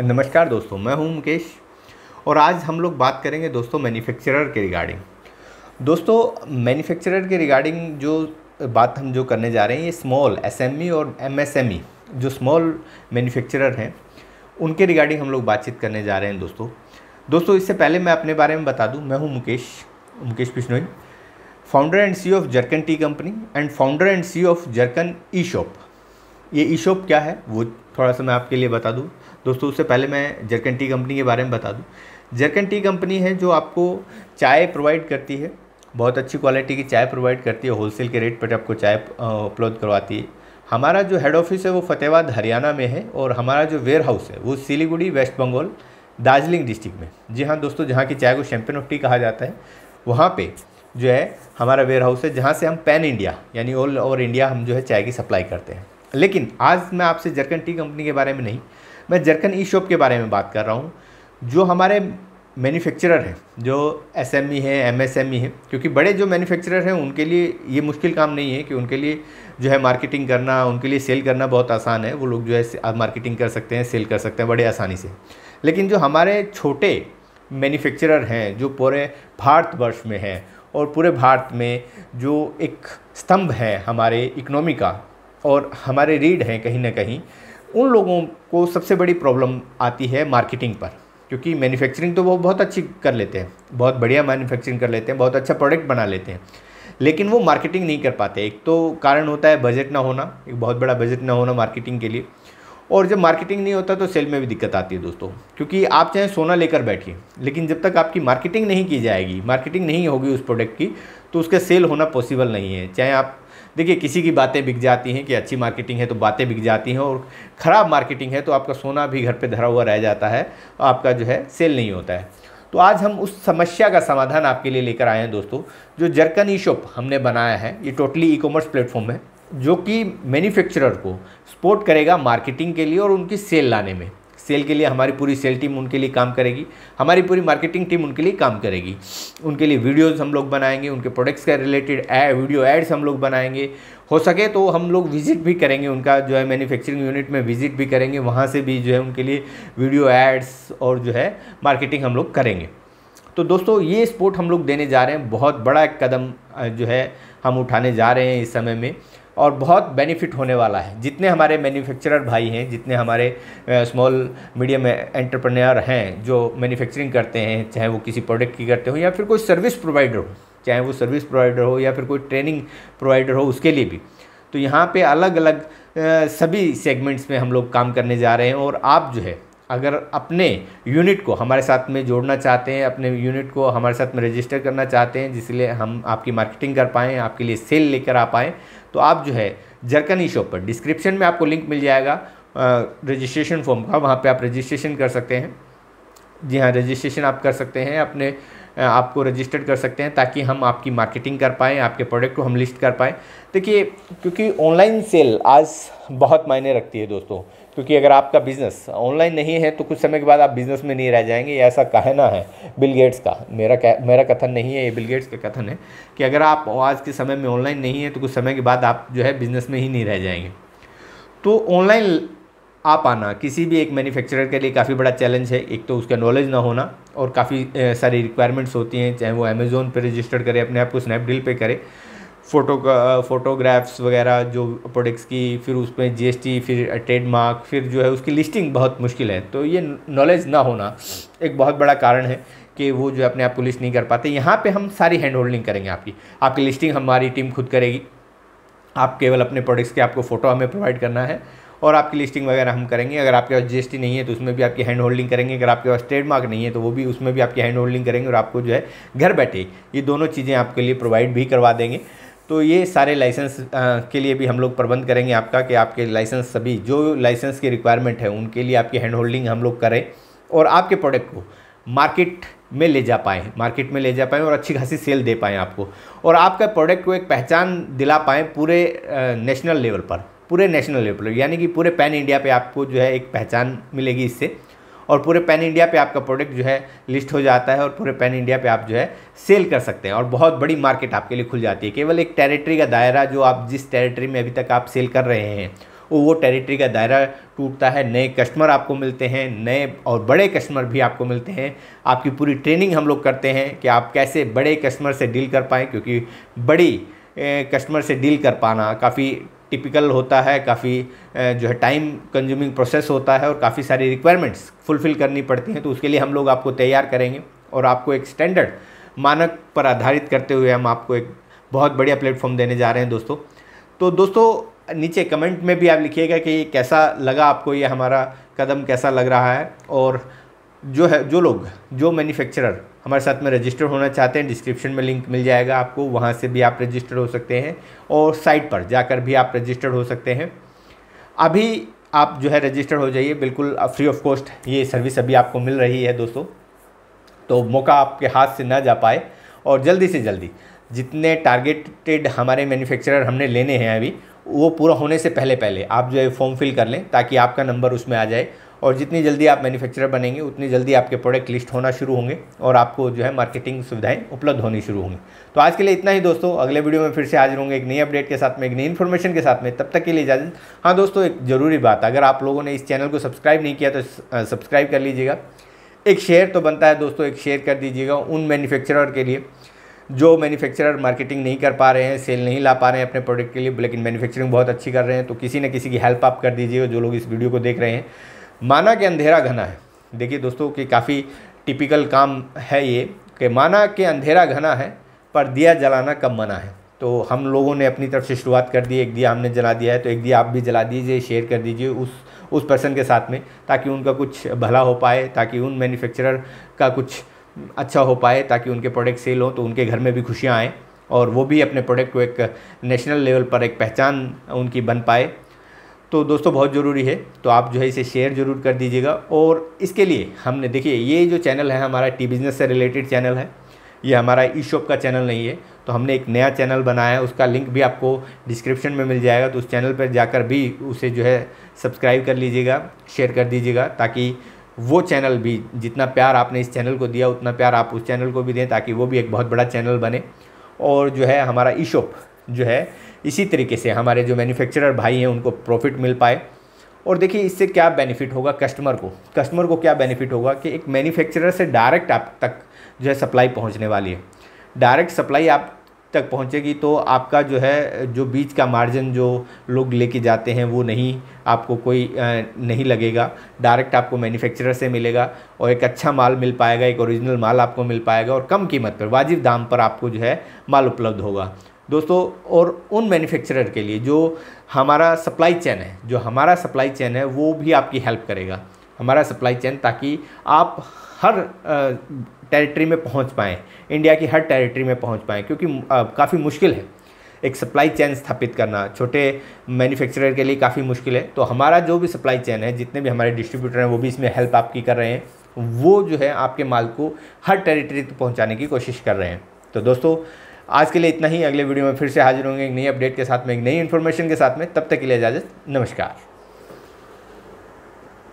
नमस्कार दोस्तों मैं हूं मुकेश और आज हम लोग बात करेंगे दोस्तों मैन्युफैक्चरर के रिगार्डिंग दोस्तों मैन्युफैक्चरर के रिगार्डिंग जो बात हम जो करने जा रहे हैं ये स्मॉल एसएमई e और एमएसएमई e, जो स्मॉल मैन्युफैक्चरर हैं उनके रिगार्डिंग हम लोग बातचीत करने जा रहे हैं दोस्तों दोस्तों इससे पहले मैं अपने बारे में बता दूँ मैं हूँ Mukesh Mukesh Bishnoi founder and C of जर्कन tea company and founder and C of जर्कन ई शॉप ये ई शॉप क्या है वो थोड़ा सा मैं आपके लिए बता दूँ दोस्तों उससे पहले मैं जर्कन टी कंपनी के बारे में बता दूँ जर्कन टी कंपनी है जो आपको चाय प्रोवाइड करती है बहुत अच्छी क्वालिटी की चाय प्रोवाइड करती है होलसेल के रेट पर आपको चाय उपलब्ध करवाती है हमारा जो हेड ऑफिस है वो फतेहाबाद हरियाणा में है और हमारा जो वेयर हाउस है वो सिलीगुड़ी वेस्ट बंगाल दार्जिलिंग डिस्ट्रिक्ट में जी हाँ दोस्तों जहाँ की चाय को शैम्पियन ऑफ टी कहा जाता है वहाँ पे जो है हमारा वेयर हाउस है जहाँ से हम पैन इंडिया यानी ऑल ओवर इंडिया हम जो है चाय की सप्लाई करते हैं लेकिन आज मैं आपसे जर्कन टी कंपनी के बारे में नहीं मैं जर्कन ई शॉप के बारे में बात कर रहा हूँ जो हमारे मैन्युफैक्चरर हैं जो एस एम ई हैं एम एस एम ई हैं क्योंकि बड़े जो मैन्युफैक्चरर हैं उनके लिए ये मुश्किल काम नहीं है कि उनके लिए जो है मार्केटिंग करना उनके लिए सेल करना बहुत आसान है वो लोग जो है मार्केटिंग कर सकते हैं सेल कर सकते हैं बड़े आसानी से लेकिन जो हमारे छोटे मैन्युफैक्चरर हैं जो पूरे भारतवर्ष में हैं और पूरे भारत में जो एक स्तंभ है हमारे इकनॉमी का और हमारे रीड हैं कहीं ना कहीं उन लोगों को सबसे बड़ी प्रॉब्लम आती है मार्केटिंग पर क्योंकि मैन्युफैक्चरिंग तो वो बहुत अच्छी कर लेते हैं बहुत बढ़िया मैन्युफैक्चरिंग कर लेते हैं बहुत अच्छा प्रोडक्ट बना लेते हैं लेकिन वो मार्केटिंग नहीं कर पाते एक तो कारण होता है बजट ना होना एक बहुत बड़ा बजट ना होना मार्केटिंग के लिए और जब मार्केटिंग नहीं होता तो सेल में भी दिक्कत आती है दोस्तों क्योंकि आप चाहे सोना लेकर बैठिए लेकिन जब तक आपकी मार्केटिंग नहीं की जाएगी मार्केटिंग नहीं होगी उस प्रोडक्ट की तो उसका सेल होना पॉसिबल नहीं है चाहे आप देखिए किसी की बातें बिक जाती हैं कि अच्छी मार्केटिंग है तो बातें बिक जाती हैं और ख़राब मार्केटिंग है तो आपका सोना भी घर पर धरा हुआ रह जाता है आपका जो है सेल नहीं होता है तो आज हम उस समस्या का समाधान आपके लिए लेकर आए हैं दोस्तों जो जर्कन ई शॉप हमने बनाया है ये टोटली ई कॉमर्स प्लेटफॉर्म है जो कि मैन्युफैक्चरर को सपोर्ट करेगा मार्केटिंग के लिए और उनकी सेल लाने में सेल के लिए हमारी पूरी सेल टीम उनके लिए काम करेगी हमारी पूरी मार्केटिंग टीम उनके लिए काम करेगी उनके लिए वीडियोस हम लोग बनाएंगे उनके प्रोडक्ट्स के रिलेटेड वीडियो एड्स हम लोग बनाएंगे हो सके तो हम लोग विजिट भी करेंगे उनका जो है मैन्युफैक्चरिंग यूनिट में विजिट भी करेंगे वहाँ से भी जो है उनके लिए वीडियो एड्स और जो है मार्केटिंग हम लोग करेंगे तो दोस्तों ये सपोर्ट हम लोग देने जा रहे हैं बहुत बड़ा कदम जो है हम उठाने जा रहे हैं इस समय में और बहुत बेनिफिट होने वाला है जितने हमारे मैन्युफैक्चरर भाई हैं जितने हमारे स्मॉल मीडियम एंटरप्रेन्योर हैं जो मैन्युफैक्चरिंग करते हैं चाहे वो किसी प्रोडक्ट की करते हो या फिर कोई सर्विस प्रोवाइडर हो चाहे वो सर्विस प्रोवाइडर हो या फिर कोई ट्रेनिंग प्रोवाइडर हो उसके लिए भी तो यहाँ पर अलग अलग सभी सेगमेंट्स में हम लोग काम करने जा रहे हैं और आप जो है अगर अपने यूनिट को हमारे साथ में जोड़ना चाहते हैं अपने यूनिट को हमारे साथ में रजिस्टर करना चाहते हैं जिसलिए हम आपकी मार्केटिंग कर पाएँ आपके लिए सेल लेकर आ पाएँ तो आप जो है ई शॉप पर डिस्क्रिप्शन में आपको लिंक मिल जाएगा रजिस्ट्रेशन फॉर्म का वहाँ पे आप रजिस्ट्रेशन कर सकते हैं जी हाँ रजिस्ट्रेशन आप कर सकते हैं अपने आपको रजिस्टर्ड कर सकते हैं ताकि हम आपकी मार्केटिंग कर पाएँ आपके प्रोडक्ट को हम लिस्ट कर पाएँ देखिए क्योंकि ऑनलाइन सेल आज बहुत मायने रखती है दोस्तों क्योंकि अगर आपका बिज़नेस ऑनलाइन नहीं है तो कुछ समय के बाद आप बिज़नेस में नहीं रह जाएंगे ऐसा कहना है बिल गेट्स का मेरा कह, मेरा कथन नहीं है ये बिल गेट्स का कथन है कि अगर आप आज के समय में ऑनलाइन नहीं है तो कुछ समय के बाद आप जो है बिज़नेस में ही नहीं रह जाएंगे तो ऑनलाइन आ पाना किसी भी एक मैन्युफैक्चरर के लिए काफ़ी बड़ा चैलेंज है एक तो उसका नॉलेज ना होना और काफ़ी सारी रिक्वायरमेंट्स होती हैं चाहे वो अमेज़ोन पर रजिस्टर करे अपने आप को स्नैपडील पे करे फ़ोटो फ़ोटोग्राफ्स वगैरह जो प्रोडक्ट्स की फिर उसमें जीएसटी फिर ट्रेडमार्क फिर जो है उसकी लिस्टिंग बहुत मुश्किल है तो ये नॉलेज ना होना एक बहुत बड़ा कारण है कि वो जो अपने आप को लिस्ट नहीं कर पाते यहाँ पे हम सारी हैंड होल्डिंग करेंगे आपकी आपकी लिस्टिंग हमारी टीम खुद करेगी आप केवल अपने प्रोडक्ट्स के आपको फ़ोटो हमें प्रोवाइड करना है और आपकी लिस्टिंग वगैरह हम करेंगे अगर आपके पास जीएसटी नहीं है तो उसमें भी आपकी हैंड होल्डिंग करेंगे अगर आपके पास ट्रेडमार्क नहीं है तो वो भी उसमें भी आपकी हैंड होल्डिंग करेंगे और आपको जो है घर बैठे ये दोनों चीज़ें आपके लिए प्रोवाइड भी करवा देंगे तो ये सारे लाइसेंस के लिए भी हम लोग प्रबंध करेंगे आपका कि आपके लाइसेंस सभी जो लाइसेंस की रिक्वायरमेंट है उनके लिए आपकी हैंड होल्डिंग हम लोग करें और आपके प्रोडक्ट को मार्केट में ले जा पाएँ मार्केट में ले जा पाएँ और अच्छी खासी सेल दे पाएँ आपको और आपका प्रोडक्ट को एक पहचान दिला पाएँ पूरे नेशनल लेवल पर पूरे नेशनल लेवल पर यानी कि पूरे पैन इंडिया पे आपको जो है एक पहचान मिलेगी इससे और पूरे पैन इंडिया पे आपका प्रोडक्ट जो है लिस्ट हो जाता है और पूरे पैन इंडिया पे आप जो है सेल कर सकते हैं और बहुत बड़ी मार्केट आपके लिए खुल जाती है केवल एक टेरिटरी का दायरा जो आप जिस टेरिटरी में अभी तक आप सेल कर रहे हैं वो वो टेरिटरी का दायरा टूटता है नए कस्टमर आपको मिलते हैं नए और बड़े कस्टमर भी आपको मिलते हैं आपकी पूरी ट्रेनिंग हम लोग करते हैं कि आप कैसे बड़े कस्टमर से डील कर पाएँ क्योंकि बड़ी कस्टमर से डील कर पाना काफ़ी टिपिकल होता है काफ़ी जो है टाइम कंज्यूमिंग प्रोसेस होता है और काफ़ी सारी रिक्वायरमेंट्स फुलफ़िल करनी पड़ती हैं तो उसके लिए हम लोग आपको तैयार करेंगे और आपको एक स्टैंडर्ड मानक पर आधारित करते हुए हम आपको एक बहुत बढ़िया प्लेटफॉर्म देने जा रहे हैं दोस्तों तो दोस्तों नीचे कमेंट में भी आप लिखिएगा कि कैसा लगा आपको ये हमारा कदम कैसा लग रहा है और जो है जो लोग जो मैन्युफैक्चरर हमारे साथ में रजिस्टर होना चाहते हैं डिस्क्रिप्शन में लिंक मिल जाएगा आपको वहाँ से भी आप रजिस्टर हो सकते हैं और साइट पर जाकर भी आप रजिस्टर हो सकते हैं अभी आप जो है रजिस्टर हो जाइए बिल्कुल फ्री ऑफ कॉस्ट ये सर्विस अभी आपको मिल रही है दोस्तों तो मौका आपके हाथ से ना जा पाए और जल्दी से जल्दी जितने टारगेटेड हमारे मैन्युफैक्चरर हमने लेने हैं अभी वो पूरा होने से पहले पहले आप जो है फॉर्म फिल कर लें ताकि आपका नंबर उसमें आ जाए और जितनी जल्दी आप मैन्युफैक्चरर बनेंगे उतनी जल्दी आपके प्रोडक्ट लिस्ट होना शुरू होंगे और आपको जो है मार्केटिंग सुविधाएं उपलब्ध होनी शुरू होंगी तो आज के लिए इतना ही दोस्तों अगले वीडियो में फिर से हाजिर होंगे एक नई अपडेट के साथ में एक नई इन्फॉर्मेशन के साथ में तब तक के लिए इजाजत हाँ दोस्तों एक ज़रूरी बात अगर आप लोगों ने इस चैनल को सब्सक्राइब नहीं किया तो सब्सक्राइब कर लीजिएगा एक शेयर तो बनता है दोस्तों एक शेयर कर दीजिएगा उन मैन्युफैक्चरर के लिए जो मैन्युफैक्चरर मार्केटिंग नहीं कर पा रहे हैं सेल नहीं ला पा रहे हैं अपने प्रोडक्ट के लिए लेकिन मैन्युफैक्चरिंग बहुत अच्छी कर रहे हैं तो किसी न किसी की हेल्प आप कर दीजिएगा जो लोग इस वीडियो को देख रहे हैं माना कि अंधेरा घना है देखिए दोस्तों कि काफ़ी टिपिकल काम है ये कि माना कि अंधेरा घना है पर दिया जलाना कब मना है तो हम लोगों ने अपनी तरफ से शुरुआत कर दी एक दिया हमने जला दिया है तो एक दिया आप भी जला दीजिए शेयर कर दीजिए उस उस पर्सन के साथ में ताकि उनका कुछ भला हो पाए ताकि उन मैन्युफैक्चरर का कुछ अच्छा हो पाए ताकि उनके प्रोडक्ट सेल हों तो उनके घर में भी खुशियाँ आएँ और वो भी अपने प्रोडक्ट को एक नेशनल लेवल पर एक पहचान उनकी बन पाए तो दोस्तों बहुत ज़रूरी है तो आप जो है इसे शेयर ज़रूर कर दीजिएगा और इसके लिए हमने देखिए ये जो चैनल है हमारा टी बिज़नेस से रिलेटेड चैनल है ये हमारा ई शॉप का चैनल नहीं है तो हमने एक नया चैनल बनाया है उसका लिंक भी आपको डिस्क्रिप्शन में मिल जाएगा तो उस चैनल पर जाकर भी उसे जो है सब्सक्राइब कर लीजिएगा शेयर कर दीजिएगा ताकि वो चैनल भी जितना प्यार आपने इस चैनल को दिया उतना प्यार आप उस चैनल को भी दें ताकि वो भी एक बहुत बड़ा चैनल बने और जो है हमारा ई शॉप जो है इसी तरीके से हमारे जो मैन्युफैक्चरर भाई हैं उनको प्रॉफिट मिल पाए और देखिए इससे क्या बेनिफिट होगा कस्टमर को कस्टमर को क्या बेनिफिट होगा कि एक मैन्युफैक्चरर से डायरेक्ट आप तक जो है सप्लाई पहुंचने वाली है डायरेक्ट सप्लाई आप तक पहुंचेगी तो आपका जो है जो बीच का मार्जिन जो लोग लेके जाते हैं वो नहीं आपको कोई नहीं लगेगा डायरेक्ट आपको मैन्युफैक्चरर से मिलेगा और एक अच्छा माल मिल पाएगा एक ओरिजिनल माल आपको मिल पाएगा और कम कीमत पर वाजिब दाम पर आपको जो है माल उपलब्ध होगा दोस्तों और उन मैन्युफैक्चरर के लिए जो हमारा सप्लाई चेन है जो हमारा सप्लाई चैन है वो भी आपकी हेल्प करेगा हमारा सप्लाई चैन ताकि आप हर टेरिटरी में पहुंच पाएँ इंडिया की हर टेरिटरी में पहुंच पाएँ क्योंकि काफ़ी मुश्किल है एक सप्लाई चैन स्थापित करना छोटे मैन्युफैक्चरर के लिए काफ़ी मुश्किल है तो हमारा जो भी सप्लाई चैन है जितने भी हमारे डिस्ट्रीब्यूटर हैं वो भी इसमें हेल्प आपकी कर रहे हैं वो जो है आपके माल को हर टेरिटरी तक पहुँचाने की कोशिश कर रहे हैं तो दोस्तों आज के लिए इतना ही अगले वीडियो में फिर से हाजिर होंगे एक नई अपडेट के साथ में एक नई इन्फॉर्मेशन के साथ में तब तक के लिए इजाज़त नमस्कार